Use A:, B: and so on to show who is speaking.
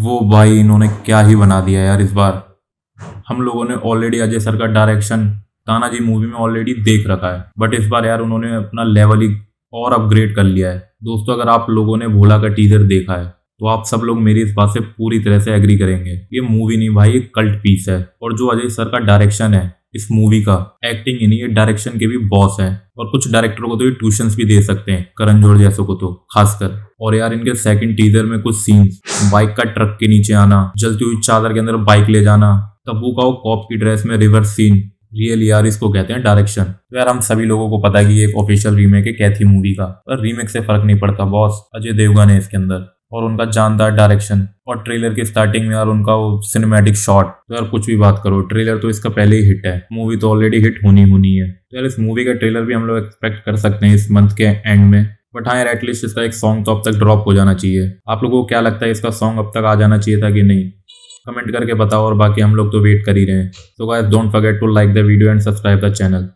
A: वो भाई इन्होंने क्या ही बना दिया यार इस बार हम लोगों ने ऑलरेडी अजय सर का डायरेक्शन ताना जी मूवी में ऑलरेडी देख रखा है बट इस बार यार उन्होंने अपना लेवल ही और अपग्रेड कर लिया है दोस्तों अगर आप लोगों ने भोला का टीजर देखा है तो आप सब लोग मेरी इस बात से पूरी तरह से एग्री करेंगे ये मूवी नहीं भाई एक कल्ट पीस है और जो अजय सर का डायरेक्शन है इस मूवी का एक्टिंग यानी ये डायरेक्शन के भी बॉस हैं और कुछ डायरेक्टर को तो ये ट्यूशन भी दे सकते हैं करण जोड़ जैसों को तो खासकर और यार इनके सेकंड टीजर में कुछ सीन्स बाइक का ट्रक के नीचे आना जलती हुई चादर के अंदर बाइक ले जाना तब्बू का वो कॉप की ड्रेस में रिवर्स सीन रियल यार इसको कहते हैं डायरेक्शन तो यार हम सभी लोगों को पता है कि एक ऑफिशियल रीमेक है कैथी मूवी का पर रीमेक से फर्क नहीं पड़ता बॉस अजय देवगन है इसके अंदर और उनका जानदार डायरेक्शन और ट्रेलर के स्टार्टिंग में और उनका वो सिनेमैटिक शॉट तो यार कुछ भी बात करो ट्रेलर तो इसका पहले ही हिट है मूवी तो ऑलरेडी हिट होनी होनी है तो यार इस मूवी का ट्रेलर भी हम लोग एक्सपेक्ट कर सकते हैं इस मंथ के एंड में बट हाँ यार एटलीस्ट इसका एक सॉन्ग तो अब तक ड्रॉप हो जाना चाहिए आप लोगों को क्या लगता है इसका सॉन्ग अब तक आ जाना चाहिए था कि नहीं कमेंट करके बताओ और बाकी हम लोग तो वेट कर ही रहे हैं so guys don't forget to like the video and subscribe the channel